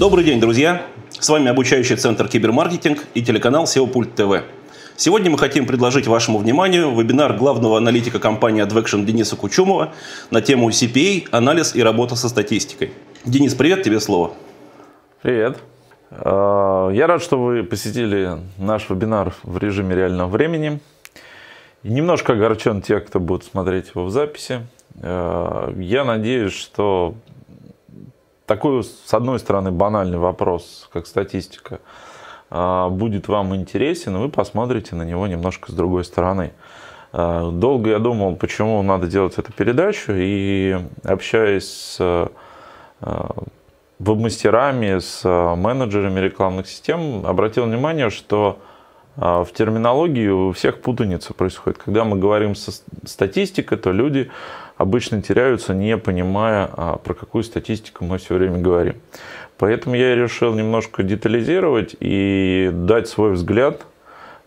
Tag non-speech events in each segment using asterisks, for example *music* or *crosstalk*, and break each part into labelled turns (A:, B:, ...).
A: Добрый день, друзья! С вами обучающий центр кибермаркетинг и телеканал SEO ТВ. Сегодня мы хотим предложить вашему вниманию вебинар главного аналитика компании AdVaction Дениса Кучумова на тему CPA, анализ и работа со статистикой. Денис, привет, тебе слово. Привет. А, я рад, что вы посетили
B: наш вебинар в режиме реального времени. Немножко огорчен те, кто будет смотреть его в записи. А, я надеюсь, что такой, с одной стороны, банальный вопрос, как статистика, а, будет вам интересен, вы посмотрите на него немножко с другой стороны. А, долго я думал, почему надо делать эту передачу, и общаясь с а, веб-мастерами, с менеджерами рекламных систем, обратил внимание, что в терминологии у всех путаница происходит. Когда мы говорим со статистикой, то люди обычно теряются, не понимая, а, про какую статистику мы все время говорим. Поэтому я решил немножко детализировать и дать свой взгляд,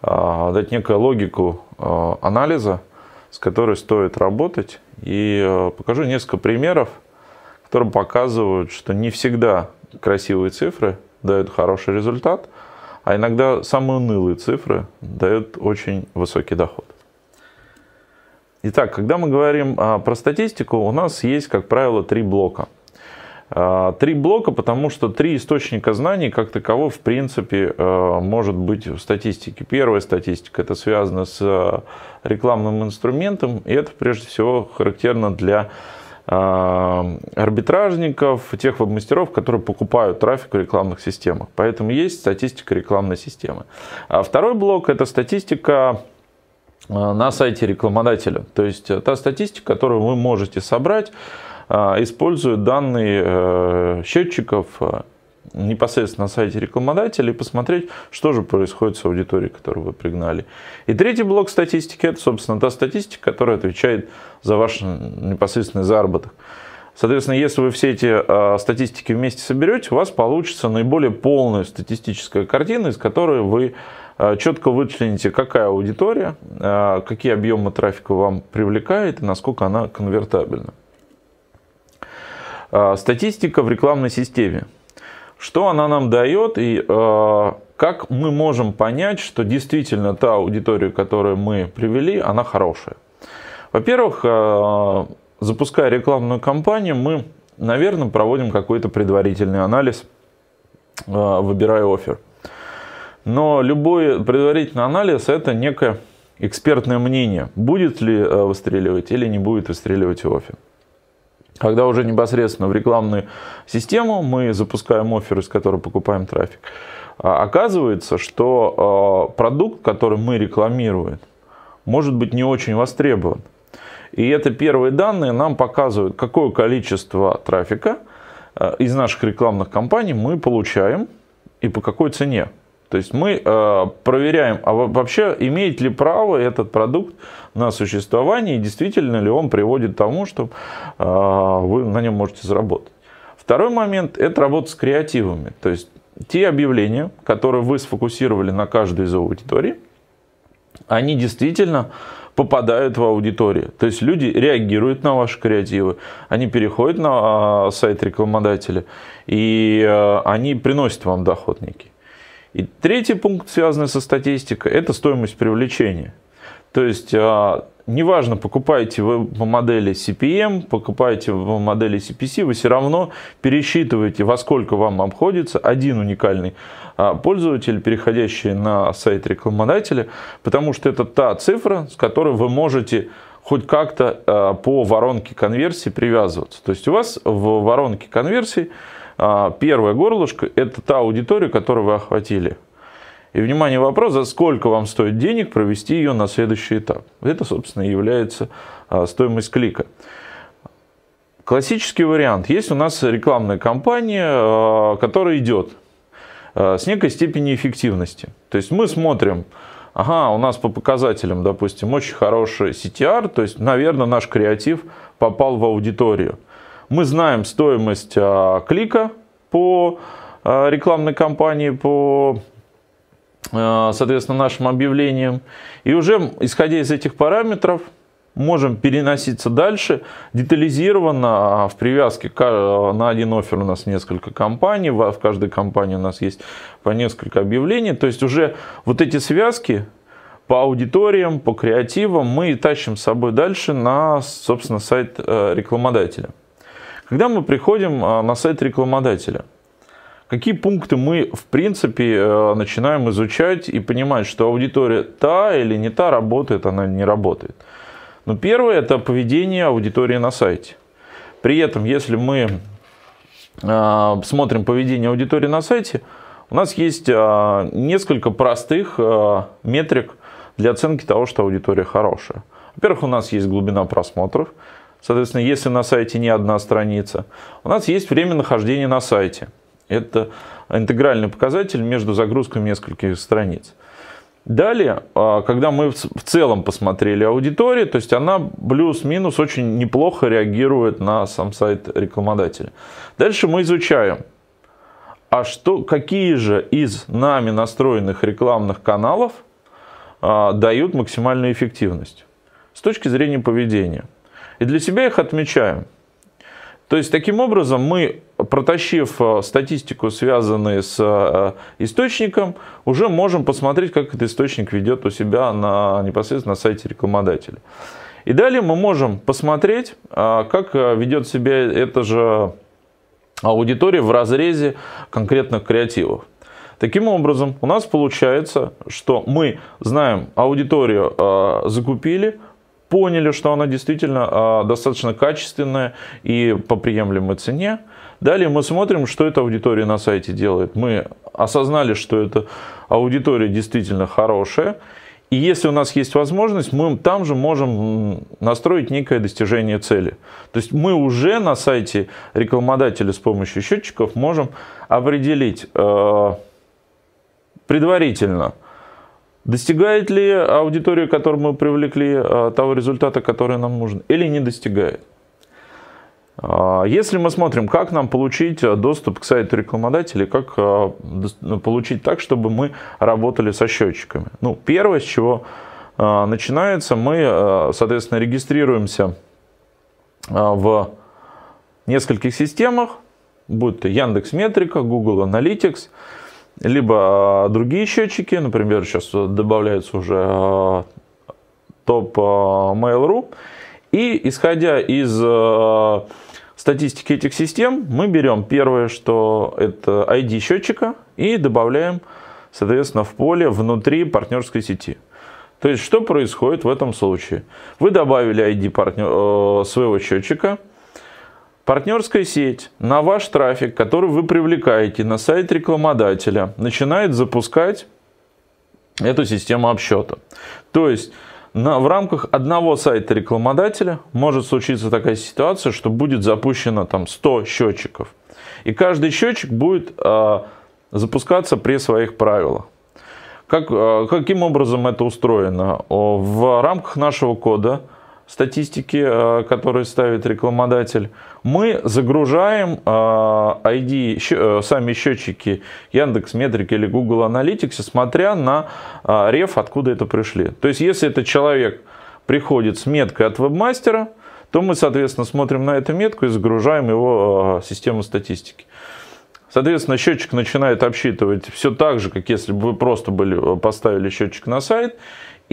B: а, дать некую логику а, анализа, с которой стоит работать. И покажу несколько примеров, которые показывают, что не всегда красивые цифры дают хороший результат, а иногда самые унылые цифры дают очень высокий доход. Итак, когда мы говорим а, про статистику, у нас есть, как правило, три блока. А, три блока, потому что три источника знаний как таково, в принципе, а, может быть в статистике. Первая статистика, это связано с рекламным инструментом, и это прежде всего характерно для арбитражников, тех веб-мастеров, которые покупают трафик в рекламных системах. Поэтому есть статистика рекламной системы. А второй блок – это статистика Э, на сайте рекламодателя. То есть э, та статистика, которую вы можете собрать, э, используя данные счетчиков непосредственно на сайте рекламодателя и посмотреть, что же происходит с аудиторией, которую вы пригнали. И третий блок статистики – это, собственно, та статистика, которая отвечает за ваш непосредственный заработок. Соответственно, если вы все эти а, статистики вместе соберете, у вас получится наиболее полная статистическая картина, из которой вы а, четко вычлените, какая аудитория, а, какие объемы трафика вам привлекает и насколько она конвертабельна. Статистика в рекламной системе. Что она нам дает и как мы можем понять, что действительно та аудитория, которую мы привели, она хорошая. Во-первых, запуская рекламную кампанию, мы, наверное, проводим какой-то предварительный анализ, а, выбирая офер. Но любой предварительный анализ – это некое экспертное мнение, будет ли а, выстреливать или не будет выстреливать офер. Когда уже непосредственно в рекламную систему мы запускаем офер, из которого покупаем трафик, а, оказывается, что продукт, который мы рекламируем, может быть не очень востребован. И это первые данные нам показывают, какое количество трафика э, из наших рекламных кампаний мы получаем и по какой цене. То есть мы э, проверяем, а вообще имеет ли право этот продукт на существование и действительно ли он приводит к тому, что э, вы на нем можете заработать. Второй момент – это работа с креативами. То есть те объявления, которые вы сфокусировали на каждой из аудиторий, они действительно попадают в аудиторию. То есть люди реагируют на ваши креативы, они переходят на а, сайт рекламодателя, и а, они приносят вам доходники. И третий пункт, связанный со статистикой, это стоимость привлечения. То есть а, неважно, покупаете вы по модели CPM, покупаете вы по модели CPC, вы все равно пересчитываете, во сколько вам обходится один уникальный а, пользователь, переходящий на сайт рекламодателя, потому что это та цифра, с которой вы можете хоть как-то а, по воронке конверсии привязываться. То есть у вас в воронке конверсии а, первое горлышко – это та аудитория, которую вы охватили. И, внимание, вопрос, за сколько вам стоит денег провести ее на следующий этап. Это, собственно, является а, стоимость клика. Классический вариант. Есть у нас рекламная кампания, а, которая идет а, с некой степени эффективности. То есть мы смотрим, ага, у нас по показателям, допустим, очень хороший CTR, то есть, наверное, наш креатив попал в аудиторию. Мы знаем стоимость клика по рекламной кампании, по Э, соответственно, нашим объявлениям. И уже, исходя из этих параметров, можем переноситься дальше. Детализированно а, в привязке э, на один офер у нас несколько компаний, в каждой компании у нас есть по несколько объявлений. То есть уже вот эти связки по аудиториям, по креативам мы тащим с собой дальше на, собственно, сайт э, рекламодателя. Когда мы приходим на сайт рекламодателя – какие пункты мы, в принципе, э, начинаем изучать и понимать, что аудитория та или не та, работает она не работает. Но ну, первое – это поведение аудитории на сайте. При этом, если мы а, смотрим поведение аудитории на сайте, у нас есть а, несколько простых а, метрик для оценки того, что аудитория хорошая. Во-первых, у нас есть глубина просмотров. Соответственно, если на сайте не одна страница, у нас есть время нахождения на сайте – это интегральный показатель между загрузками нескольких страниц. Далее, а, когда мы в целом посмотрели аудиторию, то есть она плюс-минус очень неплохо реагирует на сам сайт рекламодателя. Дальше мы изучаем, а что, какие же из нами настроенных рекламных каналов а, дают максимальную эффективность с точки зрения поведения. И для себя их отмечаем. То есть, таким образом, мы, протащив э, статистику, связанную с э, источником, уже можем посмотреть, как этот источник ведет у себя на, непосредственно на сайте рекламодателя. И далее мы можем посмотреть, э, как ведет себя эта же аудитория в разрезе конкретных креативов. Таким образом, у нас получается, что мы знаем, аудиторию э, закупили, поняли, что она действительно а, достаточно качественная и по приемлемой цене. Далее мы смотрим, что эта аудитория на сайте делает. Мы осознали, что эта аудитория действительно хорошая. И если у нас есть возможность, мы там же можем настроить некое достижение цели. То есть мы уже на сайте рекламодателя с помощью счетчиков можем определить а, предварительно – Достигает ли аудитория, которую мы привлекли, э, того результата, который нам нужен, или не достигает? А, если мы смотрим, как нам получить э, доступ к сайту рекламодателя, как э, ну, получить так, чтобы мы работали со счетчиками. Ну, первое, с чего начинается, мы, соответственно, регистрируемся в нескольких системах, будь то Яндекс Метрика, Google Analytics, либо а, другие счетчики, например, сейчас добавляется уже а, топ а, Mail.ru. И исходя из статистики этих систем, мы берем первое, что это ID счетчика, и добавляем, соответственно, в поле внутри партнерской сети. То есть, что происходит в этом случае? Вы добавили ID партнер, своего счетчика, Партнерская сеть на ваш трафик, который вы привлекаете на сайт рекламодателя, начинает запускать эту систему обсчета. То есть на, в рамках одного сайта рекламодателя может случиться такая ситуация, что будет запущено там 100 счетчиков. И каждый счетчик будет э, запускаться при своих правилах. Как, э, каким образом это устроено? В рамках нашего кода статистики, э, которые ставит рекламодатель, мы загружаем ID, э, э, сами счетчики Яндекс Метрики или Google Analytics, смотря на реф, откуда это пришли. То есть, если этот человек приходит с меткой от вебмастера, то мы, соответственно, смотрим на эту метку и загружаем его систему статистики. Соответственно, счетчик начинает обсчитывать все так же, как если бы вы просто были, поставили счетчик на сайт,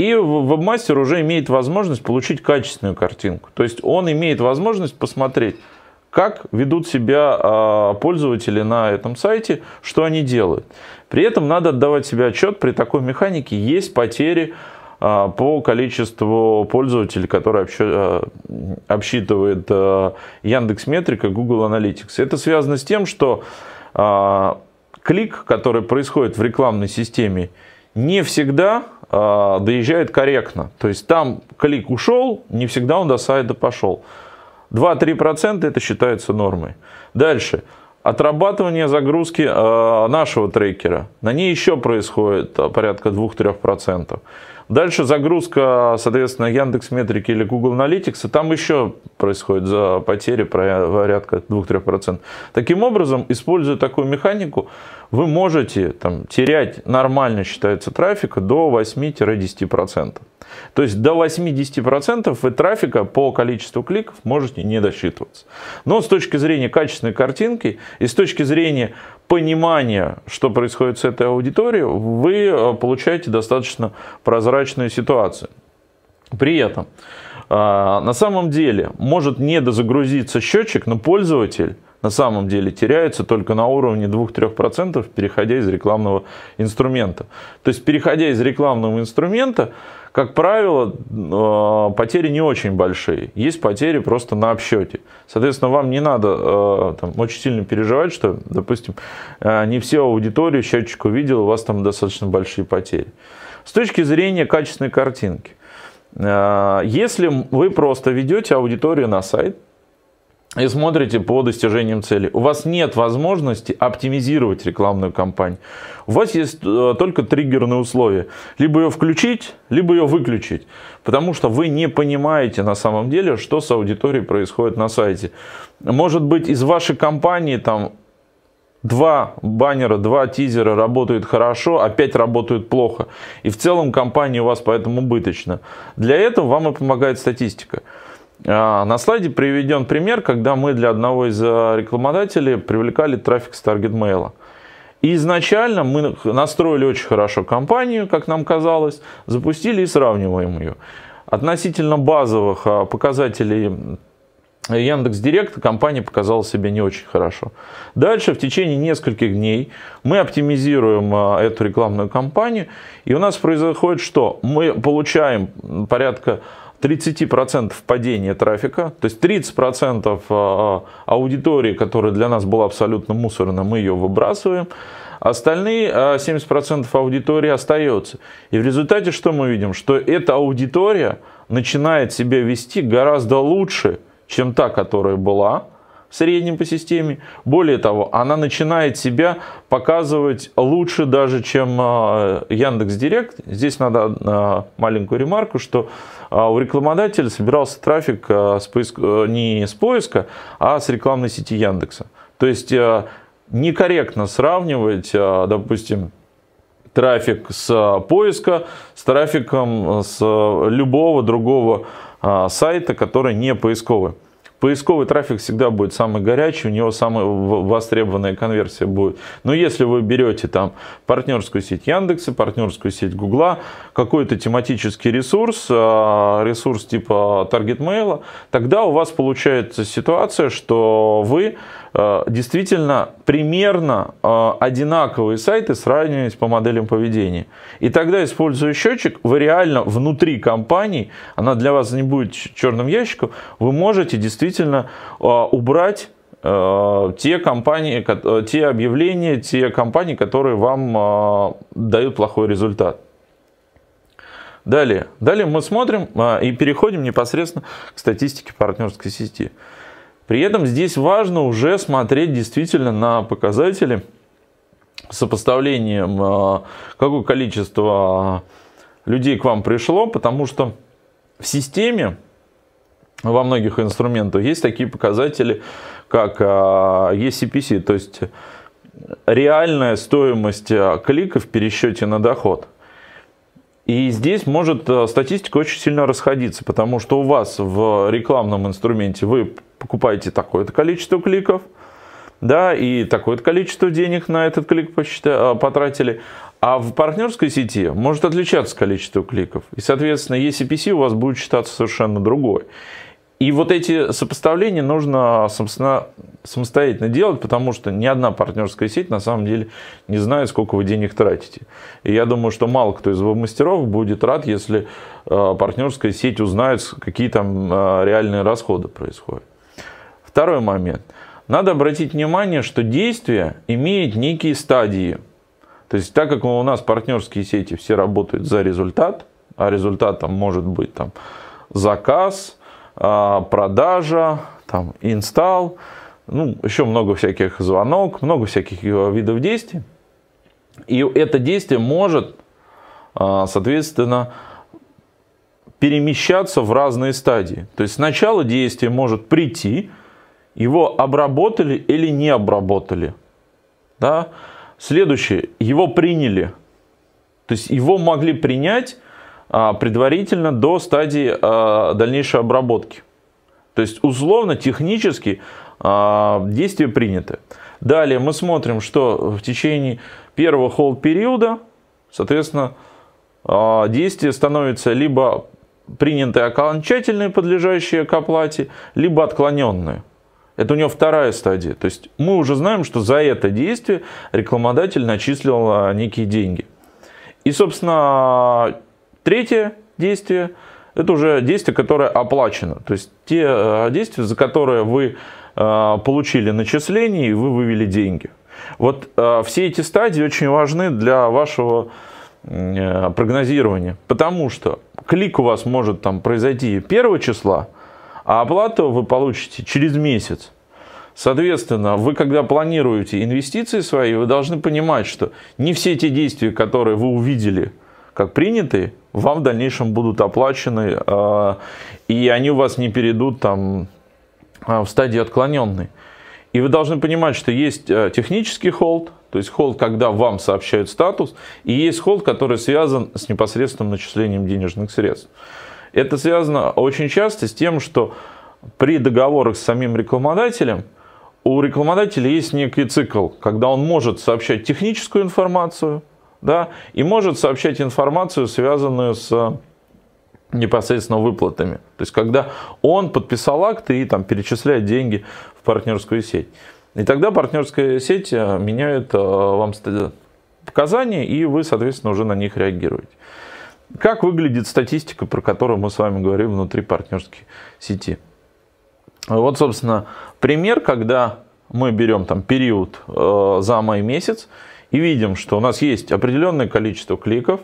B: и вебмастер уже имеет возможность получить качественную картинку. То есть он имеет возможность посмотреть, как ведут себя а, пользователи на этом сайте, что они делают. При этом надо отдавать себе отчет, при такой механике есть потери а, по количеству пользователей, которые а, обсчитывает Яндекс Метрика, Google Analytics. Это связано с тем, что клик, который происходит в рекламной системе, не всегда Э, доезжает корректно. То есть там клик ушел, не всегда он до сайта пошел. 2-3% это считается нормой. Дальше отрабатывание загрузки э, нашего трекера. На ней еще происходит э, порядка 2-3%. Дальше загрузка, соответственно, Яндекс Метрики или Google Analytics, и там еще происходит за потери порядка 2-3%. Таким образом, используя такую механику, вы можете там, терять нормально считается трафика до 8-10%. То есть до 80% вы трафика по количеству кликов можете не досчитываться. Но с точки зрения качественной картинки и с точки зрения понимания, что происходит с этой аудиторией, вы э, получаете достаточно прозрачную ситуацию. При этом, э, на самом деле, может не дозагрузиться счетчик, но пользователь на самом деле теряется только на уровне 2-3%, переходя из рекламного инструмента. То есть, переходя из рекламного инструмента, как правило, э, потери не очень большие. Есть потери просто на обсчете. Соответственно, вам не надо э, там, очень сильно переживать, что, допустим, э, не все аудиторию счетчик увидел, у вас там достаточно большие потери. С точки зрения качественной картинки. Если вы просто ведете аудиторию на сайт, и смотрите по достижениям цели. У вас нет возможности оптимизировать рекламную кампанию. У вас есть э, только триггерные условия. Либо ее включить, либо ее выключить. Потому что вы не понимаете на самом деле, что с аудиторией происходит на сайте. Может быть, из вашей компании там Два баннера, два тизера работают хорошо, а пять работают плохо. И в целом компания у вас поэтому убыточна. Для этого вам и помогает статистика. А, на слайде приведен пример, когда мы для одного из а, рекламодателей привлекали трафик с Target Mail. изначально мы настроили очень хорошо компанию, как нам казалось, запустили и сравниваем ее. Относительно базовых а, показателей Яндекс Директ компания показала себя не очень хорошо. Дальше в течение нескольких дней мы оптимизируем эту рекламную кампанию, и у нас происходит что? Мы получаем порядка 30% падения трафика, то есть 30% э, э, аудитории, которая для нас была абсолютно мусорна, мы ее выбрасываем. Остальные 70% э, аудитории остается. И в результате что мы видим? Что эта аудитория начинает себя вести гораздо лучше, чем та, которая была, в среднем по системе. Более того, она начинает себя показывать лучше даже, чем а, Яндекс Директ. Здесь надо а, маленькую ремарку, что а, у рекламодателя собирался трафик с поиск... Э, не с поиска, а с рекламной сети Яндекса. То есть некорректно сравнивать, допустим, трафик с поиска с трафиком с любого другого сайта, который не поисковый. Поисковый трафик всегда будет самый горячий, у него самая востребованная конверсия будет. Но если вы берете там партнерскую сеть Яндекса, партнерскую сеть Гугла, какой-то тематический ресурс, а, ресурс типа Таргет Мейла, тогда у вас получается ситуация, что вы Э, действительно примерно э, одинаковые сайты сравнивать по моделям поведения. И тогда, используя счетчик, вы реально внутри компании, она для вас не будет черным ящиком, вы можете действительно э, убрать те компании, те объявления, те компании, которые вам дают плохой результат. Далее. Далее мы смотрим и переходим непосредственно к статистике партнерской сети. При этом здесь важно уже смотреть действительно на показатели сопоставлением, а, какое количество а, людей к вам пришло, потому что в системе во многих инструментах есть такие показатели, как а, ECPC, то есть реальная стоимость клика в пересчете на доход. И здесь может статистика очень сильно расходиться, потому что у вас в рекламном инструменте вы покупаете такое-то количество кликов, да, и такое-то количество денег на этот клик посчитали, а, потратили. А в партнерской сети может отличаться количество кликов. И, соответственно, ECPC у вас будет считаться совершенно другой. И вот эти сопоставления нужно собственно, самостоятельно делать, потому что ни одна партнерская сеть на самом деле не знает, сколько вы денег тратите. И я думаю, что мало кто из веб-мастеров будет рад, если а, партнерская сеть узнает, какие там а, реальные расходы происходят. Второй момент. Надо обратить внимание, что действие имеет некие стадии. То есть, так как у нас партнерские сети все работают за результат, а результатом может быть там, заказ, а, продажа, там, инстал, ну, еще много всяких звонок, много всяких э, видов действий. И это действие может, а, соответственно, перемещаться в разные стадии. То есть сначала действие может прийти, его обработали или не обработали. Да? Следующее. Его приняли. То есть его могли принять а, предварительно до стадии а, дальнейшей обработки. То есть условно, технически а, действия приняты. Далее мы смотрим, что в течение первого холд-периода, соответственно, а, действие становится либо принятые окончательные, подлежащие к оплате, либо отклоненные. Это у него вторая стадия. То есть мы уже знаем, что за это действие рекламодатель начислил а, некие деньги. И, собственно, третье действие – это уже действие, которое оплачено. То есть те э, действия, за которые вы э, получили начисление и вы вывели деньги. Вот э, все эти стадии очень важны для вашего прогнозирования, потому что клик у вас может там произойти 1 числа – а оплату вы получите через месяц. Соответственно, вы когда планируете инвестиции свои, вы должны понимать, что не все те действия, которые вы увидели как принятые, вам в дальнейшем будут оплачены, а, и они у вас не перейдут там, а, в стадии отклоненной. И вы должны понимать, что есть а, технический холд, то есть холд, когда вам сообщают статус, и есть холд, который связан с непосредственным начислением денежных средств. Это связано очень часто с тем, что при договорах с самим рекламодателем у рекламодателя есть некий цикл, когда он может сообщать техническую информацию да, и может сообщать информацию, связанную с э, непосредственно выплатами. То есть, когда он подписал акты и там, перечисляет деньги в партнерскую сеть. И тогда партнерская сеть э, меняет э, вам показания, и вы, соответственно, уже на них реагируете. Как выглядит статистика, про которую мы с вами говорим внутри партнерской сети? Вот, собственно, пример, когда мы берем там период э, за май месяц и видим, что у нас есть определенное количество кликов.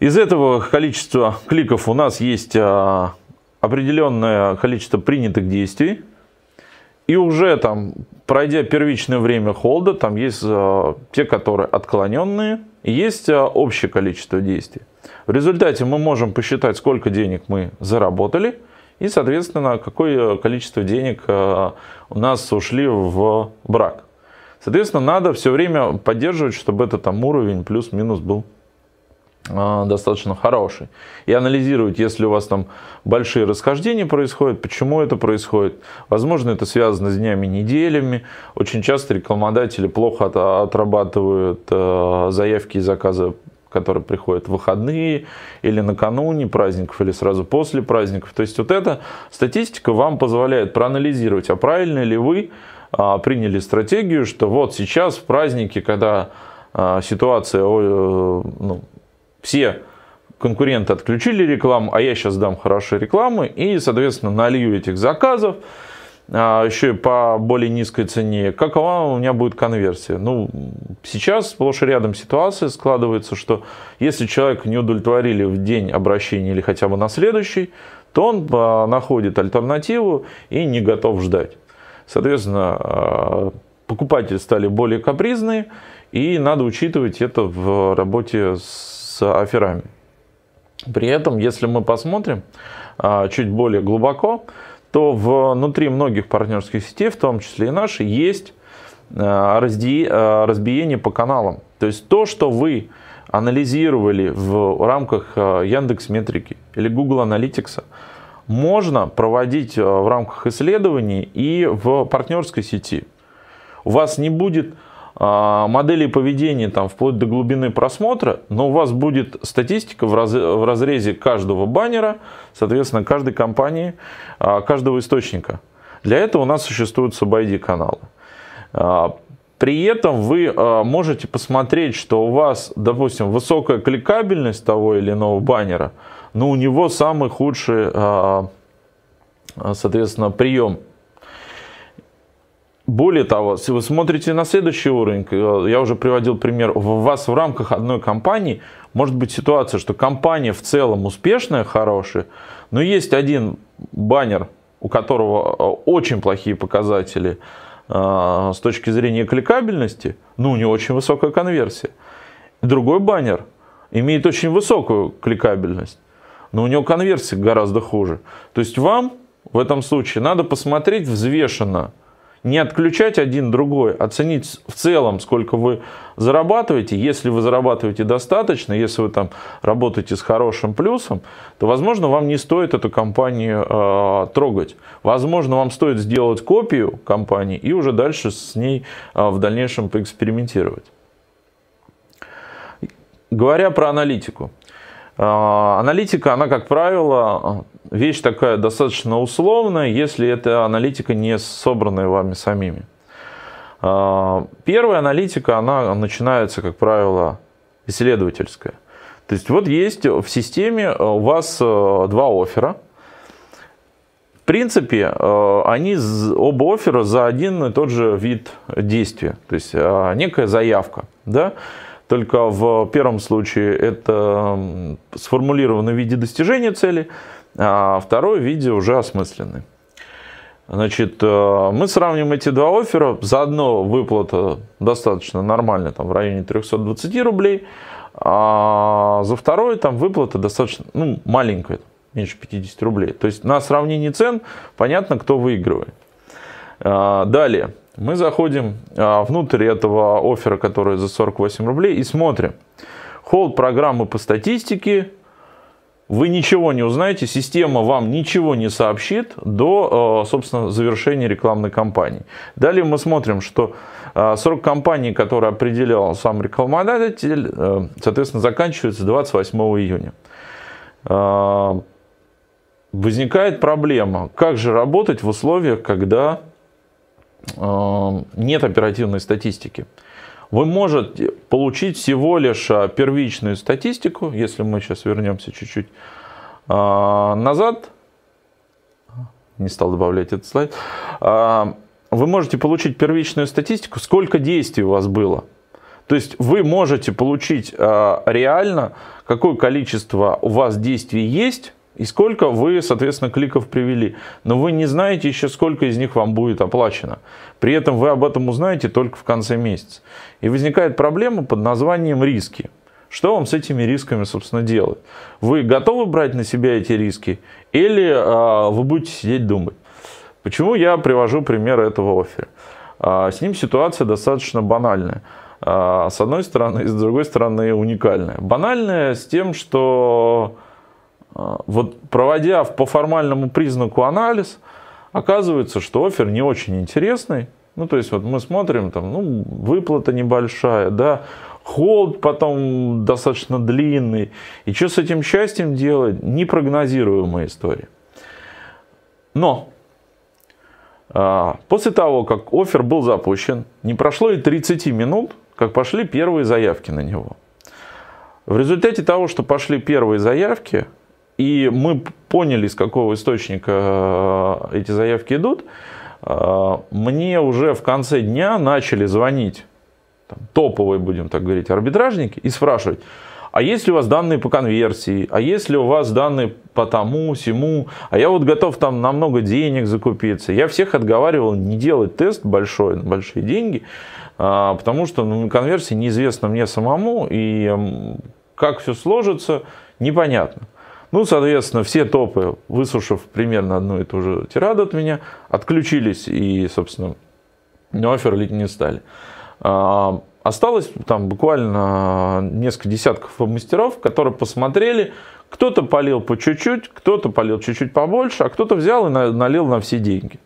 B: Из этого количества кликов у нас есть э, определенное количество принятых действий. И уже там, пройдя первичное время холда, там есть э, те, которые отклоненные, есть а, общее количество действий. В результате мы можем посчитать, сколько денег мы заработали и, соответственно, какое а, количество денег а, у нас ушли в брак. Соответственно, надо все время поддерживать, чтобы этот там, уровень плюс-минус был а, достаточно хороший. И анализировать, если у вас там большие расхождения происходят, почему это происходит. Возможно, это связано с днями, неделями. Очень часто рекламодатели плохо отрабатывают э, заявки и заказы которые приходят в выходные или накануне праздников, или сразу после праздников. То есть вот эта статистика вам позволяет проанализировать, а правильно ли вы а, приняли стратегию, что вот сейчас в празднике, когда а, ситуация э, ну, все конкуренты отключили рекламу, а я сейчас дам хорошие рекламы и, соответственно, налью этих заказов а, еще и по более низкой цене, какова у меня будет конверсия. Ну, сейчас сплошь и рядом ситуация складывается, что если человек не удовлетворили в день обращения или хотя бы на следующий, то он а, находит альтернативу и не готов ждать. Соответственно, а, покупатели стали более капризные, и надо учитывать это в работе с с аферами. При этом, если мы посмотрим а, чуть более глубоко, то внутри многих партнерских сетей, в том числе и нашей, есть а, а, разбиение по каналам. То есть то, что вы анализировали в рамках Яндекс Метрики или Google Аналитикса, можно проводить в рамках исследований и в партнерской сети. У вас не будет а, модели поведения там, вплоть до глубины просмотра, но у вас будет статистика в, раз, в разрезе каждого баннера, соответственно, каждой компании, а, каждого источника. Для этого у нас существуют субайди-каналы. А, при этом вы можете посмотреть, что у вас, допустим, высокая кликабельность того или иного баннера, но у него самый худший, соответственно, прием более того, если вы смотрите на следующий уровень, э, я уже приводил пример, у вас в рамках одной компании может быть ситуация, что компания в целом успешная, хорошая, но есть один баннер, у которого э, очень плохие показатели э, с точки зрения кликабельности, но у него очень высокая конверсия. Другой баннер имеет очень высокую кликабельность, но у него конверсия гораздо хуже. То есть вам в этом случае надо посмотреть взвешенно – не отключать один другой, оценить а в целом, сколько вы зарабатываете. Если вы зарабатываете достаточно, если вы там работаете с хорошим плюсом, то, возможно, вам не стоит эту компанию э, трогать. Возможно, вам стоит сделать копию компании и уже дальше с ней э, в дальнейшем поэкспериментировать. Говоря про аналитику. Аналитика, она, как правило, вещь такая достаточно условная, если эта аналитика не собранная вами самими. А, первая аналитика, она начинается, как правило, исследовательская. То есть вот есть в системе э, у вас э, два оффера. В принципе, э, они оба оффера за один и тот же вид действия. То есть некая заявка. Да? Только в первом случае это сформулировано в виде достижения цели, а второе видео уже осмысленный. Значит, э, мы сравним эти два оффера. За одно выплата достаточно нормальная, там в районе 320 рублей. А за второе там выплата достаточно ну, маленькая, меньше 50 рублей. То есть на сравнении цен понятно, кто выигрывает. А, далее, мы заходим а, внутрь этого оффера, который за 48 рублей, и смотрим. Холд программы по статистике, вы ничего не узнаете, система вам ничего не сообщит до, э, собственно, завершения рекламной кампании. Далее мы смотрим, что э, срок кампании, который определял сам рекламодатель, э, соответственно, заканчивается 28 июня. Возникает проблема, как же работать в условиях, когда нет оперативной статистики вы можете получить всего лишь а, первичную статистику, если мы сейчас вернемся чуть-чуть а, назад, не стал добавлять этот слайд, а, вы можете получить первичную статистику, сколько действий у вас было. То есть вы можете получить реально, какое количество у вас действий есть, и сколько вы, соответственно, кликов привели. Но вы не знаете еще, сколько из них вам будет оплачено. При этом вы об этом узнаете только в конце месяца. И возникает проблема под названием риски. Что вам с этими рисками, собственно, делать? Вы готовы брать на себя эти риски или а, вы будете сидеть думать? Почему я привожу пример этого оффера? А, с ним ситуация достаточно банальная а, с одной стороны, и с другой стороны уникальная. Банальная с тем, что а, вот проводя по формальному признаку анализ, оказывается, что офер не очень интересный. Ну, то есть, вот мы смотрим, там, ну, выплата небольшая, да, холд потом достаточно длинный. И что с этим счастьем делать? Непрогнозируемая история. Но а, после того, как офер был запущен, не прошло и 30 минут, как пошли первые заявки на него. В результате того, что пошли первые заявки, и мы поняли, из какого источника э, эти заявки идут. Э, мне уже в конце дня начали звонить там, топовые, будем так говорить, арбитражники и спрашивать, а есть ли у вас данные по конверсии, а есть ли у вас данные по тому, сему, а я вот готов там на много денег закупиться. Я всех отговаривал не делать тест большой, на большие деньги, э, потому что ну, конверсии неизвестно мне самому, и как все сложится, непонятно. Ну, соответственно, все топы, выслушав примерно одну и ту же тираду от меня, отключились и, собственно, оферлить ну, не стали. А, осталось там буквально несколько десятков мастеров, которые посмотрели, кто-то полил по чуть-чуть, кто-то полил чуть-чуть побольше, а кто-то взял и налил на все деньги.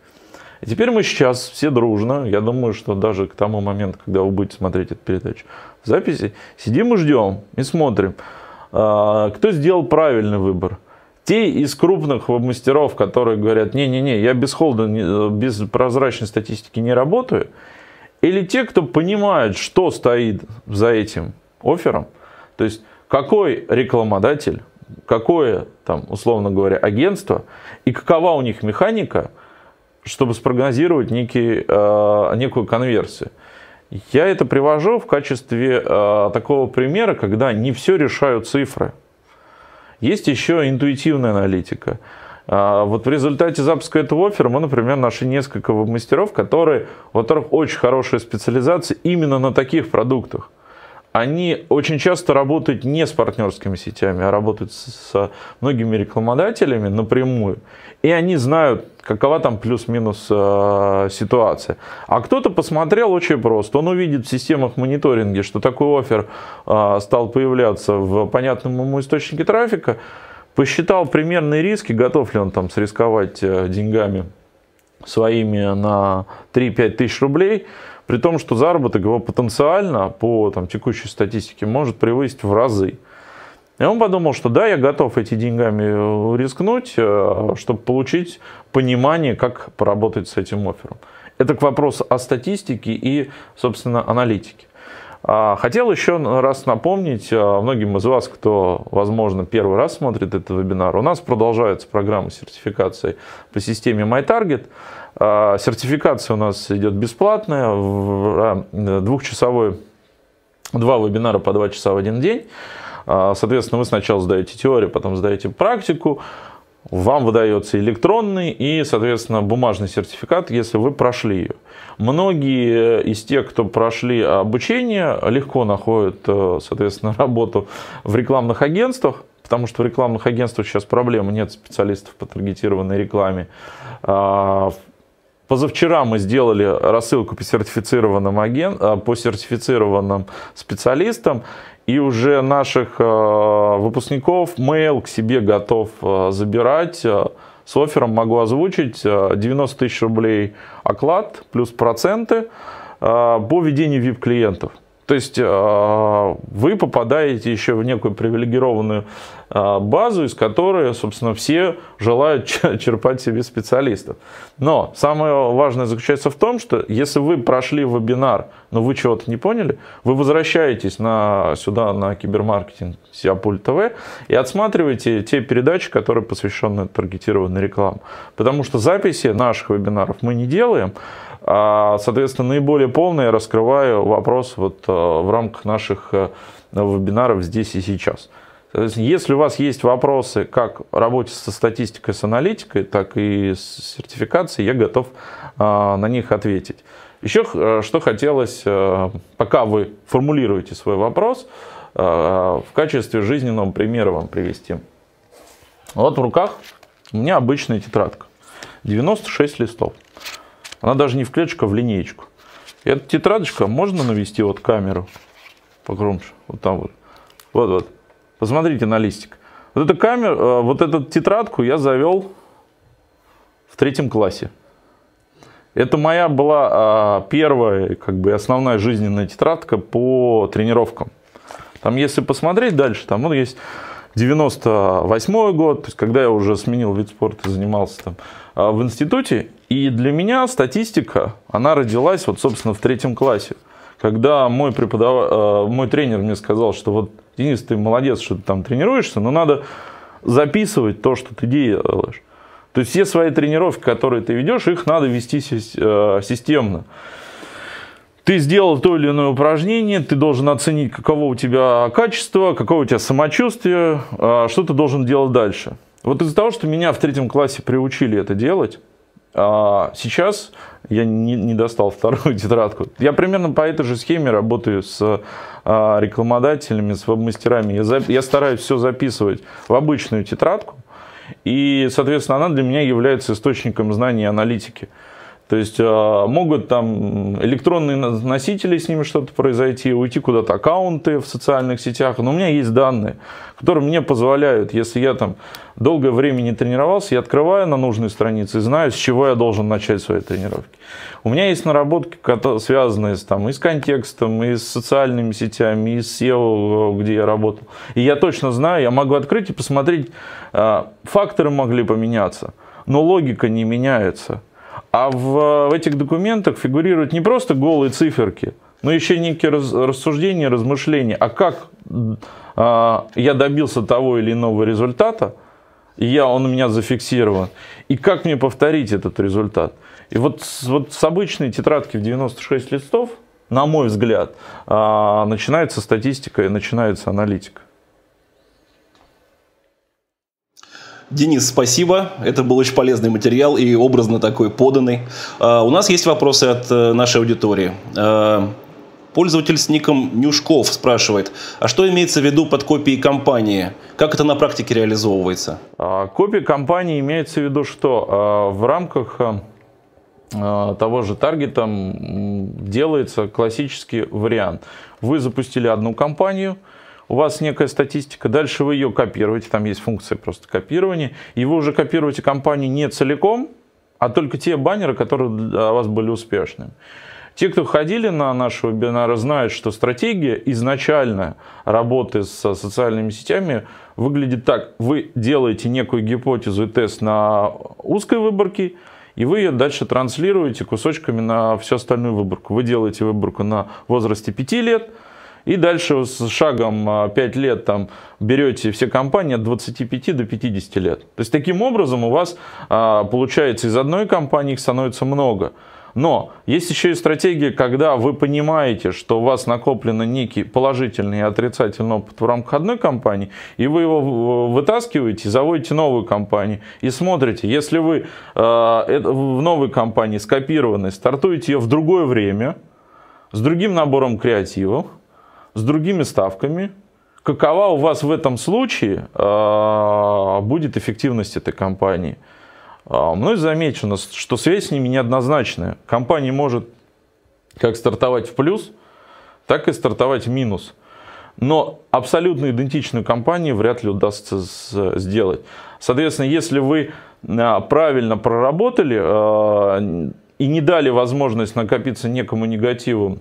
B: И теперь мы сейчас все дружно, я думаю, что даже к тому моменту, когда вы будете смотреть эту передачу в записи, сидим и ждем и смотрим – а, кто сделал правильный выбор? Те из крупных мастеров, которые говорят, не-не-не, я без холда, без прозрачной статистики не работаю, или те, кто понимают, что стоит за этим офером, то есть какой рекламодатель, какое, там, условно говоря, агентство и какова у них механика, чтобы спрогнозировать некий, э, некую конверсию. Я это привожу в качестве э, такого примера, когда не все решают цифры. Есть еще интуитивная аналитика. Э, вот в результате запуска этого оффера мы, например, нашли несколько мастеров, которые, у которых очень хорошая специализация именно на таких продуктах они очень часто работают не с партнерскими сетями, а работают с, многими рекламодателями напрямую. И они знают, какова там плюс-минус э, ситуация. А кто-то посмотрел очень просто. Он увидит в системах мониторинга, что такой офер э, стал появляться в понятном ему источнике трафика, посчитал примерные риски, готов ли он там срисковать э, деньгами своими на 3-5 тысяч рублей – при том, что заработок его потенциально по там, текущей статистике может превысить в разы. И он подумал, что да, я готов эти деньгами э, рискнуть, э, чтобы получить понимание, как поработать с этим оффером. Это к вопросу о статистике и, собственно, аналитике. А, хотел еще раз напомнить а, многим из вас, кто, возможно, первый раз смотрит этот вебинар, у нас продолжается программа сертификации по системе MyTarget. А сертификация у нас идет бесплатная, э, двухчасовой, два вебинара по два часа в один день. А, соответственно, вы сначала сдаете теорию, потом сдаете практику. Вам выдается электронный и, соответственно, бумажный сертификат, если вы прошли ее. Многие из тех, кто прошли обучение, легко находят, э, соответственно, *laughs* работу в рекламных агентствах, потому что в рекламных агентствах сейчас проблемы, нет специалистов по таргетированной рекламе. А, Позавчера мы сделали рассылку по сертифицированным, аген... Э, по сертифицированным специалистам, и уже наших э, выпускников mail к себе готов э, забирать. С оффером могу озвучить 90 тысяч рублей оклад плюс проценты по ведению VIP-клиентов. То есть вы попадаете еще в некую привилегированную а, базу, из которой, собственно, все желают *laughs* черпать себе специалистов. Но самое важное заключается в том, что если вы прошли вебинар, но вы чего-то не поняли, вы возвращаетесь на, сюда на кибермаркетинг Сиапуль ТВ и отсматриваете те передачи, которые посвящены таргетированной рекламе. Потому что записи наших вебинаров мы не делаем, а, соответственно, наиболее полно я раскрываю вопрос вот а, в рамках наших э, вебинаров здесь и сейчас. Если у вас есть вопросы как о работе со статистикой, с аналитикой, так и с сертификацией, я готов а, на них ответить. Еще э, что хотелось, э, пока вы формулируете свой вопрос, э, в качестве жизненного примера вам привести. Вот в руках у меня обычная тетрадка, 96 листов. Она даже не в клеточку, а в линеечку. Эта тетрадочка можно навести вот камеру погромче, вот там вот. Вот, вот Посмотрите на листик. Вот эту камеру, э, вот эту тетрадку я завел в третьем классе. Это моя была а, первая, как бы основная жизненная тетрадка по тренировкам. Там, если посмотреть дальше, там вот ну, есть 98 год, то есть когда я уже сменил вид спорта, занимался там а, в институте. И для меня статистика, она родилась вот, собственно, в третьем классе. Когда мой, преподав... Э, мой тренер мне сказал, что вот Денис, ты молодец, что ты там тренируешься, но надо записывать то, что ты делаешь. То есть все свои тренировки, которые ты ведешь, их надо вести э, системно. Ты сделал то или иное упражнение, ты должен оценить, каково у тебя качество, какое у тебя самочувствие, а что ты должен делать дальше. Вот из-за того, что меня в третьем классе приучили это делать, а сейчас я не, не достал вторую *laughs* тетрадку. Я примерно по этой же схеме работаю с а, рекламодателями, с веб-мастерами. Я, за... я стараюсь все записывать в обычную тетрадку, и, соответственно, она для меня является источником знаний и аналитики. То есть э, могут там электронные носители с ними что-то произойти, уйти куда-то аккаунты в социальных сетях. Но у меня есть данные, которые мне позволяют, если я там долгое время не тренировался, я открываю на нужной странице и знаю, с чего я должен начать свои тренировки. У меня есть наработки, связанные с, там, и с контекстом, и с социальными сетями, и с SEO, где я работал. И я точно знаю, я могу открыть и посмотреть, э, факторы могли поменяться, но логика не меняется. А в, в этих документах фигурируют не просто голые циферки, но еще некие раз, рассуждения, размышления, а как э, я добился того или иного результата, я, он у меня зафиксирован, и как мне повторить этот результат. И вот, вот с обычной тетрадки в 96 листов, на мой взгляд, э, начинается статистика и начинается аналитика.
A: Денис, спасибо. Это был очень полезный материал и образно такой поданный. А, у нас есть вопросы от э, нашей аудитории. А, пользователь с ником Нюшков спрашивает, а что имеется в виду под копией компании? Как это на практике реализовывается? А, копия компании имеется в виду, что в рамках
B: э, э, того же таргета делается классический вариант. Вы запустили одну компанию – у вас некая статистика, дальше вы ее копируете, там есть функция просто копирования, и вы уже копируете компанию не целиком, а только те баннеры, которые для вас были успешными. Те, кто ходили на наши вебинары, знают, что стратегия изначально работы с социальными сетями выглядит так. Вы делаете некую гипотезу и тест на узкой выборке, и вы ее дальше транслируете кусочками на всю остальную выборку. Вы делаете выборку на возрасте 5 лет – и дальше с шагом 5 а, лет там, берете все компании от 25 до 50 лет. То есть таким образом у вас а, получается из одной компании их становится много. Но есть еще и стратегия, когда вы понимаете, что у вас накоплено некий положительный и отрицательный опыт в рамках одной компании, и вы его вытаскиваете, заводите новую компанию и смотрите, если вы а, в новой компании скопированной стартуете ее в другое время, с другим набором креативов, с другими ставками, какова у вас в этом случае а, будет эффективность этой компании. мной а, ну замечено, что связь с ними неоднозначная. Компания может как стартовать в плюс, так и стартовать в минус. Но абсолютно идентичную компанию вряд ли удастся сделать. Соответственно, если вы а, правильно проработали и не дали возможность накопиться некому негативу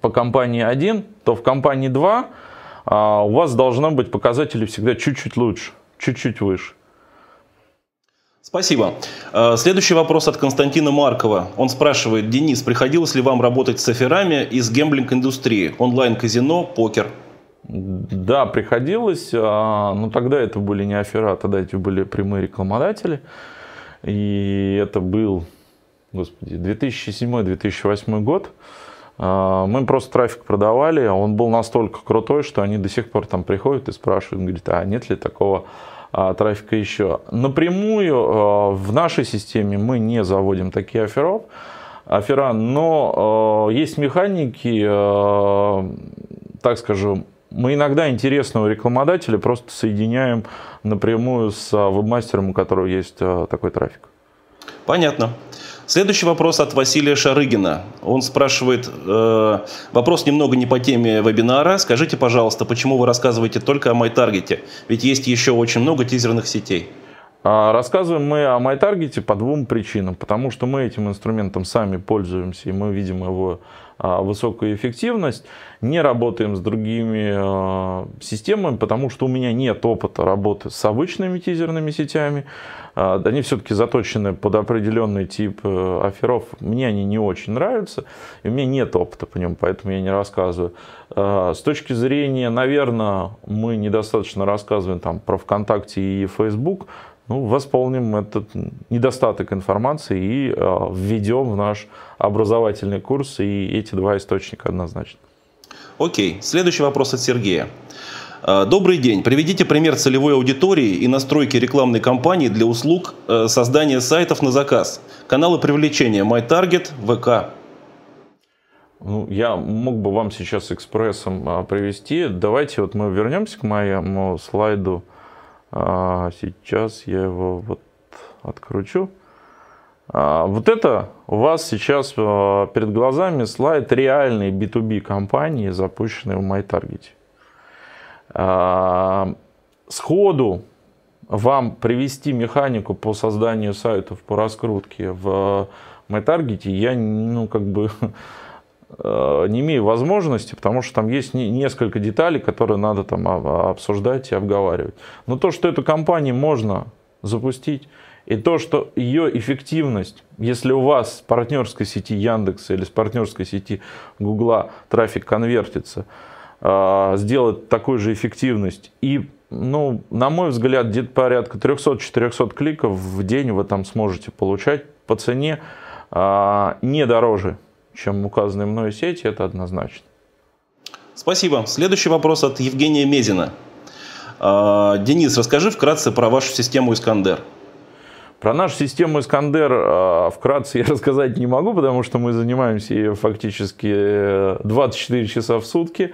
B: по компании 1, то в компании 2 а, у вас должны быть показатели всегда чуть-чуть лучше, чуть-чуть выше.
A: Спасибо. Э, следующий вопрос от Константина Маркова. Он спрашивает, Денис, приходилось ли вам работать с аферами из гемблинг-индустрии, онлайн-казино, покер? Да, приходилось, а, но
B: тогда это были не афера, тогда эти были прямые рекламодатели. И это был, господи, 2007-2008 год. А, мы просто трафик продавали, а он был настолько крутой, что они до сих пор там приходят и спрашивают, говорят, а нет ли такого а, трафика еще. Напрямую а, в нашей системе мы не заводим такие аферов, офера, но есть механики, так скажем, мы иногда интересного рекламодателя просто соединяем напрямую с вебмастером, у которого есть такой трафик.
A: Понятно. Следующий вопрос от Василия Шарыгина. Он спрашивает, э, вопрос немного не по теме вебинара. Скажите, пожалуйста, почему вы рассказываете только о MyTarget? Ведь есть еще очень много тизерных сетей. А, рассказываем мы о MyTarget по двум причинам.
B: Потому что мы этим инструментом сами пользуемся, и мы видим его а, высокую эффективность. Не работаем с другими а, системами, потому что у меня нет опыта работы с обычными тизерными сетями. А, они все-таки заточены под определенный тип э, аферов. Мне они не очень нравятся, и у меня нет опыта по ним, поэтому я не рассказываю. А, с точки зрения, наверное, мы недостаточно рассказываем там про ВКонтакте и Facebook, ну, восполним этот недостаток информации и а, введем в наш образовательный курс и эти два источника однозначно.
A: Окей, следующий вопрос от Сергея. Э, добрый день. Приведите пример целевой аудитории и настройки рекламной кампании для услуг э, создания сайтов на заказ. Каналы привлечения MyTarget, ВК. Ну, я мог бы вам
B: сейчас экспрессом а, привести. Давайте вот мы вернемся к моему слайду. А, сейчас я его вот откручу. А, вот это у вас сейчас перед глазами слайд реальной B2B компании, запущенной в MyTarget. А, сходу вам привести механику по созданию сайтов по раскрутке в э, MyTarget я ну, как бы, *laughs* э, не имею возможности, потому что там есть несколько деталей, которые надо там обсуждать и обговаривать. Но то, что эту компанию можно запустить, и то, что ее эффективность, если у вас с партнерской сети Яндекса или с партнерской сети Гугла трафик конвертится – а, сделать такую же эффективность. И, ну, на мой взгляд, где-то порядка 300-400 кликов в день вы там сможете получать по цене а, не дороже, чем указанные мной сети, это однозначно.
A: Спасибо. Следующий вопрос от Евгения Мезина. А, Денис, расскажи вкратце про вашу систему «Искандер». Про нашу систему Искандер а,
B: вкратце я *laughs* рассказать не могу, потому что мы занимаемся ее фактически 24 э, часа в сутки.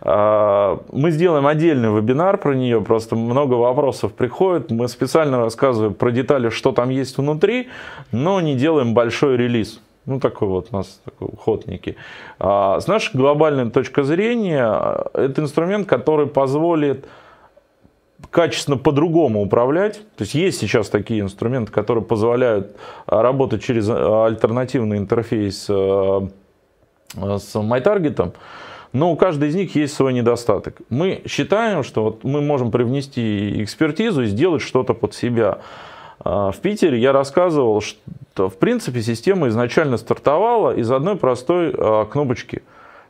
B: А, мы сделаем отдельный вебинар про нее, просто много вопросов приходит. Мы специально рассказываем про детали, что там есть внутри, но не делаем большой релиз. Ну, такой вот у нас такой, ходники. А, с нашей глобальной точки зрения, э, это инструмент, который позволит качественно по-другому управлять. То есть есть сейчас такие инструменты, которые позволяют э, работать через э, альтернативный интерфейс э, с MyTarget, но у каждой из них есть свой недостаток. Мы считаем, что вот мы можем привнести экспертизу и сделать что-то под себя. В Питере я рассказывал, что в принципе система изначально стартовала из одной простой кнопочки.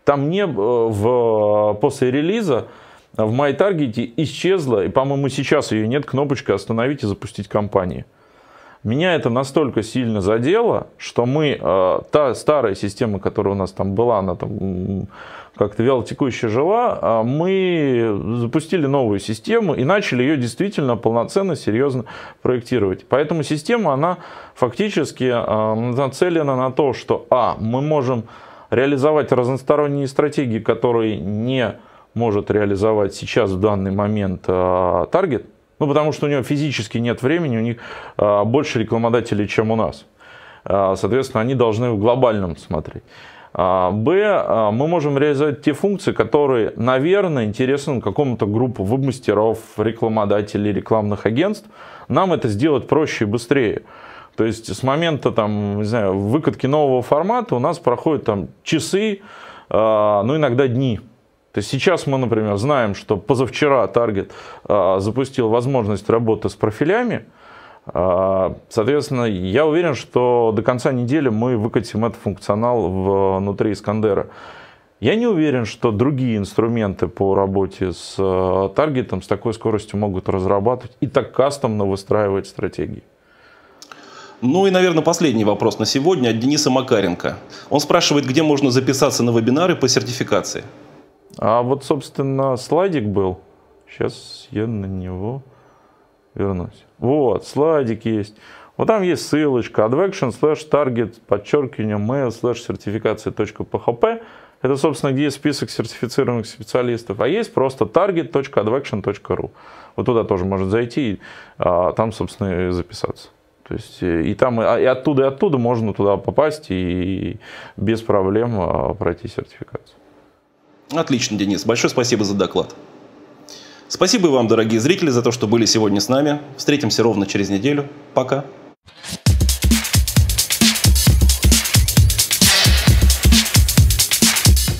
B: Там не в, после релиза в MyTarget исчезла, и, по-моему, сейчас ее нет, кнопочка «Остановить и запустить компании». Меня это настолько сильно задело, что мы, э, та старая система, которая у нас там была, она там как-то вяло текущая жила, э, мы запустили новую систему и начали ее действительно полноценно, серьезно проектировать. Поэтому система, она фактически э, нацелена на то, что, а, мы можем реализовать разносторонние стратегии, которые не может реализовать сейчас в данный момент а, таргет, ну, потому что у него физически нет времени, у них а, больше рекламодателей, чем у нас. А, соответственно, они должны в глобальном смотреть. Б, мы можем реализовать те функции, которые, наверное, интересны какому-то группу веб-мастеров, рекламодателей, рекламных агентств. Нам это сделать проще и быстрее. То есть с момента там, не знаю, выкатки нового формата у нас проходят там часы, ну иногда дни то есть сейчас мы, например, знаем, что позавчера Target а, запустил возможность работы с профилями. А, соответственно, я уверен, что до конца недели мы выкатим этот функционал внутри Искандера. Я не уверен, что другие инструменты по работе с таргетом с такой скоростью могут
A: разрабатывать и так кастомно выстраивать стратегии. Ну и, наверное, последний вопрос на сегодня от Дениса Макаренко. Он спрашивает, где можно записаться на вебинары по сертификации. А вот, собственно, слайдик был. Сейчас я на него
B: вернусь. Вот, слайдик есть. Вот там есть ссылочка advection slash target подчеркивание mail slash сертификация .php. Это, собственно, где есть список сертифицированных специалистов. А есть просто target.advection.ru. Вот туда тоже можно зайти а, там, собственно, и записаться. То есть и там, и оттуда, и оттуда можно туда попасть и без проблем а, пройти сертификацию.
A: Отлично, Денис. Большое спасибо за доклад. Спасибо и вам, дорогие зрители, за то, что были сегодня с нами. Встретимся ровно через неделю. Пока.